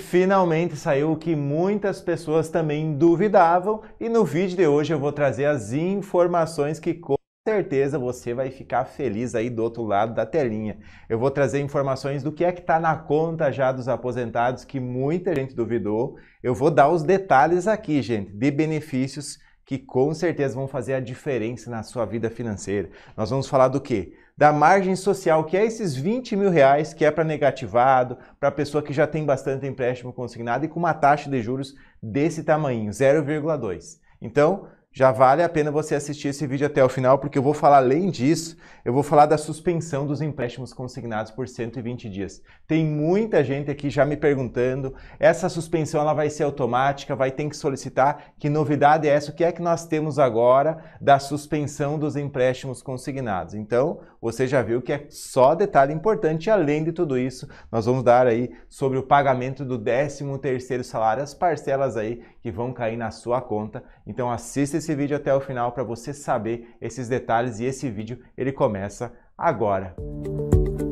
finalmente saiu o que muitas pessoas também duvidavam e no vídeo de hoje eu vou trazer as informações que com certeza você vai ficar feliz aí do outro lado da telinha. Eu vou trazer informações do que é que está na conta já dos aposentados que muita gente duvidou. Eu vou dar os detalhes aqui, gente, de benefícios que com certeza vão fazer a diferença na sua vida financeira. Nós vamos falar do que? da margem social, que é esses 20 mil reais que é para negativado, para pessoa que já tem bastante empréstimo consignado e com uma taxa de juros desse tamanho, 0,2. Então, já vale a pena você assistir esse vídeo até o final, porque eu vou falar além disso, eu vou falar da suspensão dos empréstimos consignados por 120 dias. Tem muita gente aqui já me perguntando, essa suspensão ela vai ser automática, vai ter que solicitar, que novidade é essa, o que é que nós temos agora da suspensão dos empréstimos consignados? Então, você já viu que é só detalhe importante, além de tudo isso, nós vamos dar aí sobre o pagamento do 13º salário, as parcelas aí que vão cair na sua conta. Então assista esse vídeo até o final para você saber esses detalhes e esse vídeo ele começa agora. Música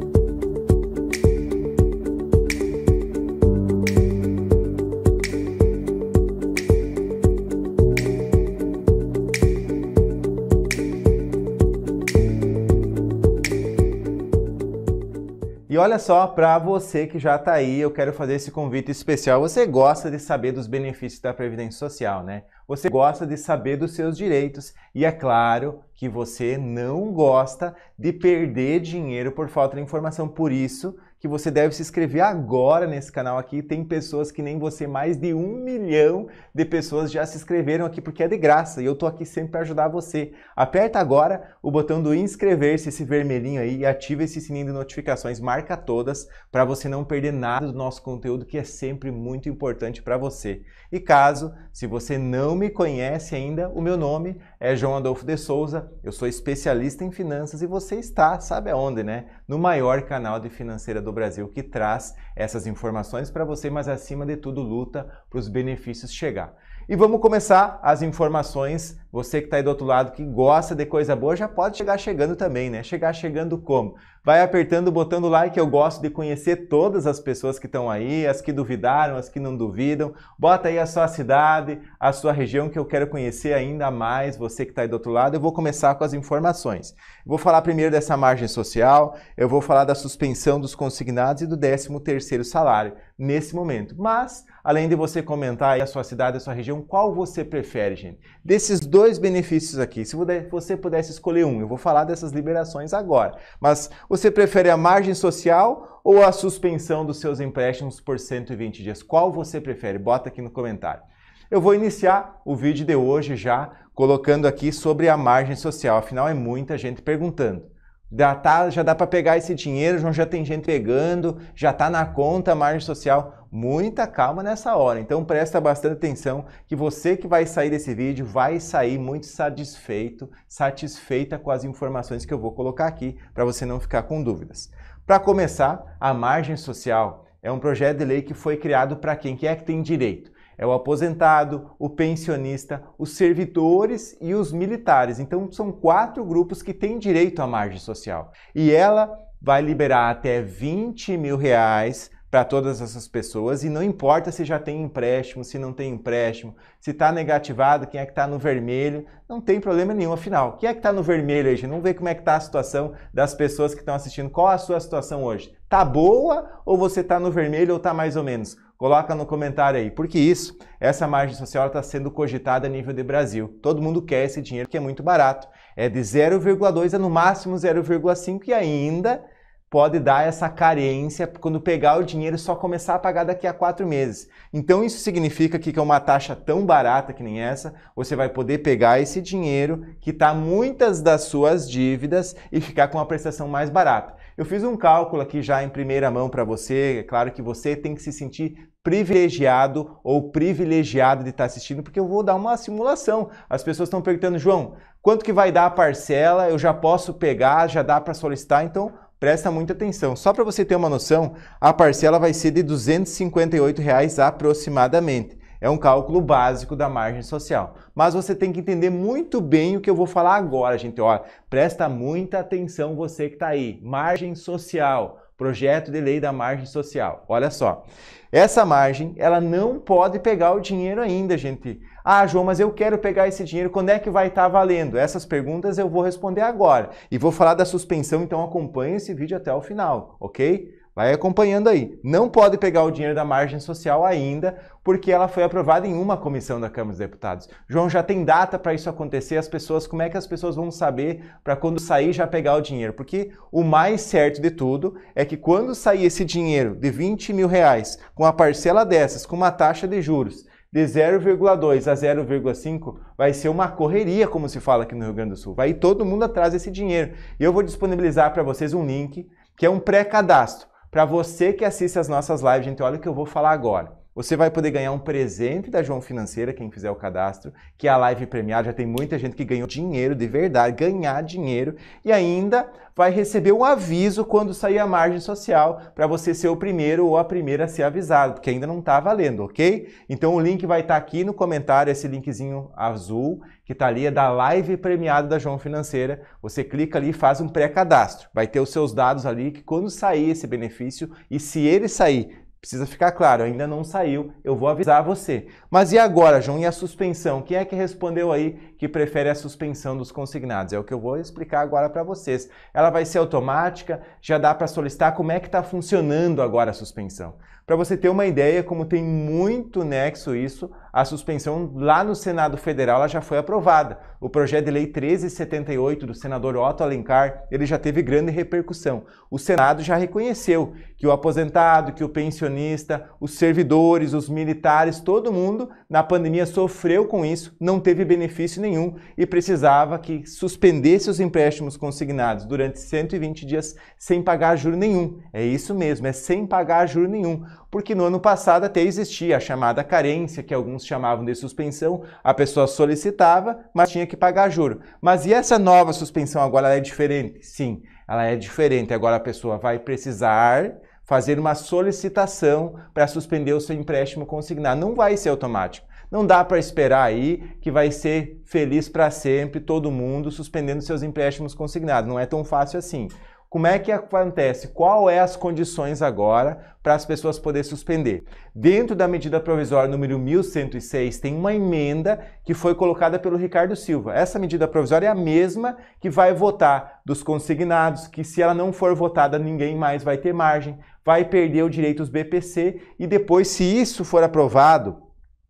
E olha só, para você que já está aí, eu quero fazer esse convite especial. Você gosta de saber dos benefícios da Previdência Social, né? Você gosta de saber dos seus direitos e é claro que você não gosta de perder dinheiro por falta de informação. Por isso que você deve se inscrever agora nesse canal aqui. Tem pessoas que nem você, mais de um milhão de pessoas já se inscreveram aqui porque é de graça e eu tô aqui sempre para ajudar você. Aperta agora o botão do inscrever-se, esse vermelhinho aí, e ativa esse sininho de notificações, marca todas para você não perder nada do nosso conteúdo que é sempre muito importante para você. E caso se você não me conhece ainda, o meu nome é João Adolfo de Souza, eu sou especialista em finanças e você está, sabe aonde, né? No maior canal de financeira do Brasil que traz essas informações para você, mas acima de tudo luta para os benefícios chegar. E vamos começar as informações. Você que está aí do outro lado que gosta de coisa boa já pode chegar chegando também, né? Chegar chegando como? Vai apertando, botando like. Eu gosto de conhecer todas as pessoas que estão aí, as que duvidaram, as que não duvidam. Bota aí a sua cidade, a sua região que eu quero conhecer ainda mais, você que está aí do outro lado. Eu vou começar com as informações. vou falar primeiro dessa margem social, eu vou falar da suspensão dos consignados e do 13 salário nesse momento. Mas, além de você comentar aí a sua cidade, a sua região, qual você prefere, gente? Desses dois benefícios aqui, se você pudesse escolher um, eu vou falar dessas liberações agora. Mas você prefere a margem social ou a suspensão dos seus empréstimos por 120 dias? Qual você prefere? Bota aqui no comentário. Eu vou iniciar o vídeo de hoje já colocando aqui sobre a margem social, afinal é muita gente perguntando. Já, tá, já dá para pegar esse dinheiro, João, já tem gente pegando, já está na conta a margem social. Muita calma nessa hora, então presta bastante atenção que você que vai sair desse vídeo vai sair muito satisfeito, satisfeita com as informações que eu vou colocar aqui para você não ficar com dúvidas. Para começar, a margem social é um projeto de lei que foi criado para quem? Quem é que tem direito? É o aposentado, o pensionista, os servidores e os militares. Então são quatro grupos que têm direito à margem social. E ela vai liberar até 20 mil reais para todas essas pessoas e não importa se já tem empréstimo, se não tem empréstimo, se está negativado, quem é que está no vermelho, não tem problema nenhum, afinal, quem é que está no vermelho hoje? Vamos ver como é que está a situação das pessoas que estão assistindo, qual a sua situação hoje? Tá boa ou você está no vermelho ou está mais ou menos? Coloca no comentário aí, porque isso, essa margem social está sendo cogitada a nível de Brasil. Todo mundo quer esse dinheiro que é muito barato. É de 0,2 a no máximo 0,5 e ainda pode dar essa carência quando pegar o dinheiro só começar a pagar daqui a quatro meses. Então isso significa que com é uma taxa tão barata que nem essa, você vai poder pegar esse dinheiro que está muitas das suas dívidas e ficar com a prestação mais barata. Eu fiz um cálculo aqui já em primeira mão para você. É claro que você tem que se sentir privilegiado ou privilegiado de estar assistindo, porque eu vou dar uma simulação. As pessoas estão perguntando, João, quanto que vai dar a parcela? Eu já posso pegar, já dá para solicitar, então presta muita atenção. Só para você ter uma noção, a parcela vai ser de R$ 258 reais aproximadamente. É um cálculo básico da margem social. Mas você tem que entender muito bem o que eu vou falar agora, gente. Olha, presta muita atenção você que está aí. Margem social, projeto de lei da margem social. Olha só. Essa margem, ela não pode pegar o dinheiro ainda, gente. Ah, João, mas eu quero pegar esse dinheiro, quando é que vai estar tá valendo? Essas perguntas eu vou responder agora. E vou falar da suspensão, então acompanhe esse vídeo até o final, ok? Vai acompanhando aí. Não pode pegar o dinheiro da margem social ainda, porque ela foi aprovada em uma comissão da Câmara dos Deputados. João, já tem data para isso acontecer? As pessoas, como é que as pessoas vão saber para quando sair já pegar o dinheiro? Porque o mais certo de tudo é que quando sair esse dinheiro de 20 mil reais, com a parcela dessas, com uma taxa de juros de 0,2 a 0,5 vai ser uma correria, como se fala aqui no Rio Grande do Sul. Vai todo mundo atrás desse dinheiro. E eu vou disponibilizar para vocês um link que é um pré-cadastro para você que assiste as nossas lives, gente, olha o que eu vou falar agora. Você vai poder ganhar um presente da João Financeira, quem fizer o cadastro, que é a live premiada. Já tem muita gente que ganhou dinheiro de verdade, ganhar dinheiro e ainda vai receber um aviso quando sair a margem social para você ser o primeiro ou a primeira a ser avisado, porque ainda não está valendo, ok? Então o link vai estar tá aqui no comentário, esse linkzinho azul que está ali é da live premiada da João Financeira. Você clica ali e faz um pré-cadastro. Vai ter os seus dados ali que quando sair esse benefício e se ele sair Precisa ficar claro, ainda não saiu, eu vou avisar você. Mas e agora, João, e a suspensão? Quem é que respondeu aí que prefere a suspensão dos consignados? É o que eu vou explicar agora para vocês. Ela vai ser automática, já dá para solicitar como é que está funcionando agora a suspensão. Para você ter uma ideia, como tem muito nexo isso, a suspensão lá no Senado Federal ela já foi aprovada. O projeto de lei 1378 do senador Otto Alencar, ele já teve grande repercussão. O Senado já reconheceu que o aposentado, que o pensionista, os servidores, os militares, todo mundo na pandemia sofreu com isso, não teve benefício nenhum e precisava que suspendesse os empréstimos consignados durante 120 dias sem pagar juro nenhum. É isso mesmo, é sem pagar juro nenhum porque no ano passado até existia a chamada carência, que alguns chamavam de suspensão, a pessoa solicitava, mas tinha que pagar juro. Mas e essa nova suspensão agora é diferente? Sim, ela é diferente. Agora a pessoa vai precisar fazer uma solicitação para suspender o seu empréstimo consignado. Não vai ser automático. Não dá para esperar aí que vai ser feliz para sempre todo mundo suspendendo seus empréstimos consignados. Não é tão fácil assim. Como é que acontece? Qual é as condições agora para as pessoas poderem suspender? Dentro da medida provisória número 1106 tem uma emenda que foi colocada pelo Ricardo Silva. Essa medida provisória é a mesma que vai votar dos consignados, que se ela não for votada, ninguém mais vai ter margem, vai perder o direito dos BPC e depois se isso for aprovado,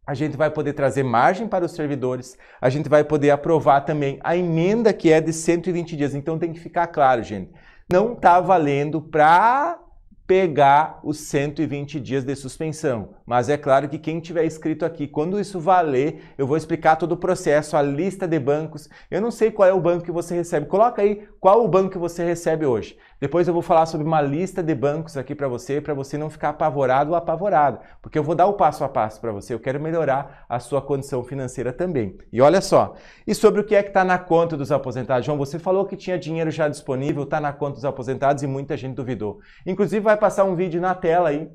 a gente vai poder trazer margem para os servidores, a gente vai poder aprovar também a emenda que é de 120 dias. Então tem que ficar claro, gente não está valendo para pegar os 120 dias de suspensão. Mas é claro que quem tiver escrito aqui, quando isso valer, eu vou explicar todo o processo, a lista de bancos. Eu não sei qual é o banco que você recebe. Coloca aí qual o banco que você recebe hoje. Depois eu vou falar sobre uma lista de bancos aqui para você, para você não ficar apavorado ou apavorado, porque eu vou dar o passo a passo para você. Eu quero melhorar a sua condição financeira também. E olha só, e sobre o que é que está na conta dos aposentados? João, você falou que tinha dinheiro já disponível, está na conta dos aposentados e muita gente duvidou. Inclusive vai passar um vídeo na tela aí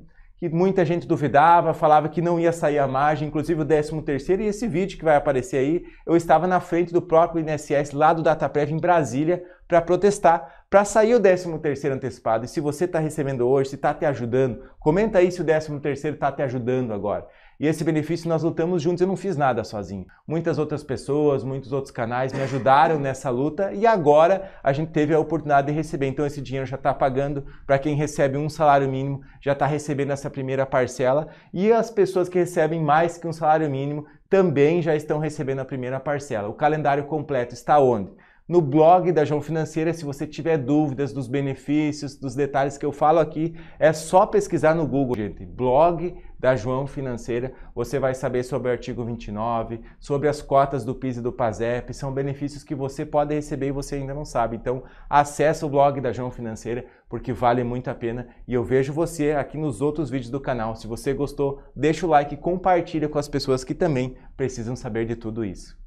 que muita gente duvidava, falava que não ia sair a margem, inclusive o 13 terceiro e esse vídeo que vai aparecer aí, eu estava na frente do próprio INSS lá do Dataprev em Brasília para protestar, para sair o 13 terceiro antecipado. E se você está recebendo hoje, se está te ajudando, comenta aí se o 13 terceiro está te ajudando agora. E esse benefício nós lutamos juntos, eu não fiz nada sozinho. Muitas outras pessoas, muitos outros canais me ajudaram nessa luta e agora a gente teve a oportunidade de receber. Então esse dinheiro já está pagando para quem recebe um salário mínimo, já está recebendo essa primeira parcela e as pessoas que recebem mais que um salário mínimo também já estão recebendo a primeira parcela. O calendário completo está onde? no blog da João Financeira. Se você tiver dúvidas dos benefícios, dos detalhes que eu falo aqui, é só pesquisar no Google, gente. Blog da João Financeira. Você vai saber sobre o artigo 29, sobre as cotas do PIS e do PASEP. São benefícios que você pode receber e você ainda não sabe. Então, acessa o blog da João Financeira porque vale muito a pena. E eu vejo você aqui nos outros vídeos do canal. Se você gostou, deixa o like e compartilha com as pessoas que também precisam saber de tudo isso.